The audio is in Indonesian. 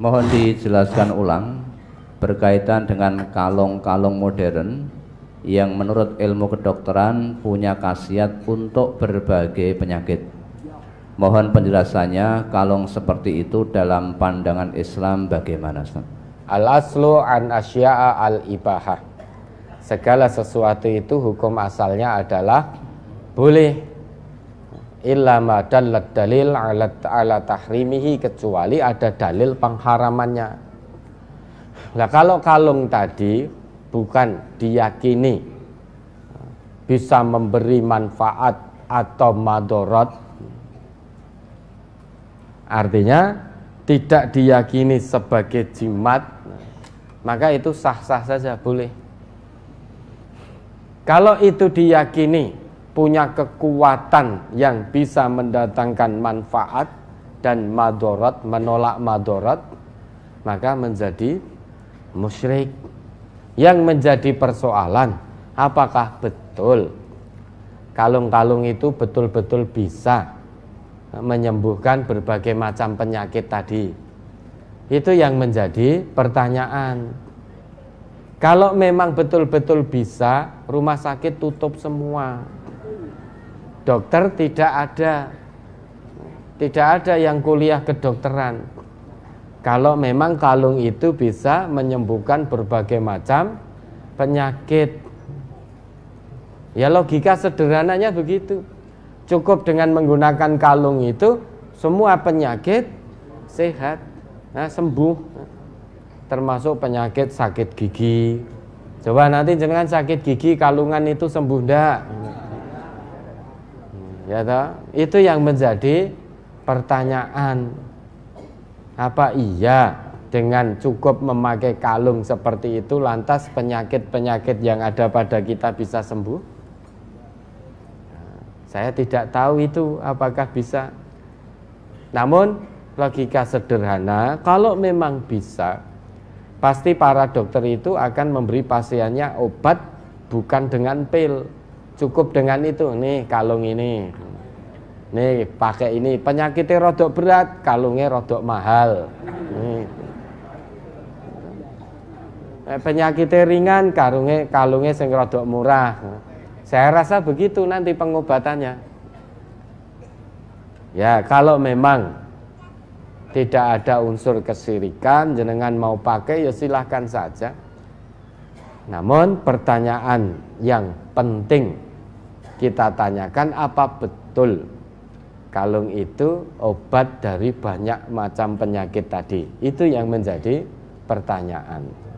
Mohon dijelaskan ulang berkaitan dengan kalung-kalung modern yang menurut ilmu kedokteran punya khasiat untuk berbagai penyakit. Mohon penjelasannya kalung seperti itu dalam pandangan Islam bagaimana? Al aslu an asya'a al ibahah. Segala sesuatu itu hukum asalnya adalah boleh illa ma dalat dalil ala, ala tahrimihi kecuali ada dalil pengharamannya nah kalau kalung tadi bukan diyakini bisa memberi manfaat atau madorot artinya tidak diyakini sebagai jimat maka itu sah-sah saja boleh kalau itu diyakini punya kekuatan yang bisa mendatangkan manfaat dan madorat menolak madorat maka menjadi musyrik yang menjadi persoalan apakah betul kalung-kalung itu betul-betul bisa menyembuhkan berbagai macam penyakit tadi itu yang menjadi pertanyaan kalau memang betul-betul bisa rumah sakit tutup semua dokter tidak ada tidak ada yang kuliah kedokteran kalau memang kalung itu bisa menyembuhkan berbagai macam penyakit ya logika sederhananya begitu cukup dengan menggunakan kalung itu semua penyakit sehat nah, sembuh termasuk penyakit sakit gigi coba nanti jangan sakit gigi kalungan itu sembuh enggak ya toh itu yang menjadi pertanyaan apa iya dengan cukup memakai kalung seperti itu lantas penyakit-penyakit yang ada pada kita bisa sembuh saya tidak tahu itu apakah bisa namun logika sederhana kalau memang bisa pasti para dokter itu akan memberi pasiennya obat bukan dengan pil cukup dengan itu nih kalung ini nih pakai ini penyakitnya rodok berat kalungnya rodok mahal nih. Eh, penyakitnya ringan kalungnya kalungnya sing rodok murah saya rasa begitu nanti pengobatannya ya kalau memang tidak ada unsur kesirikan jenengan mau pakai ya silahkan saja namun pertanyaan yang penting kita tanyakan apa betul kalung itu obat dari banyak macam penyakit tadi. Itu yang menjadi pertanyaan.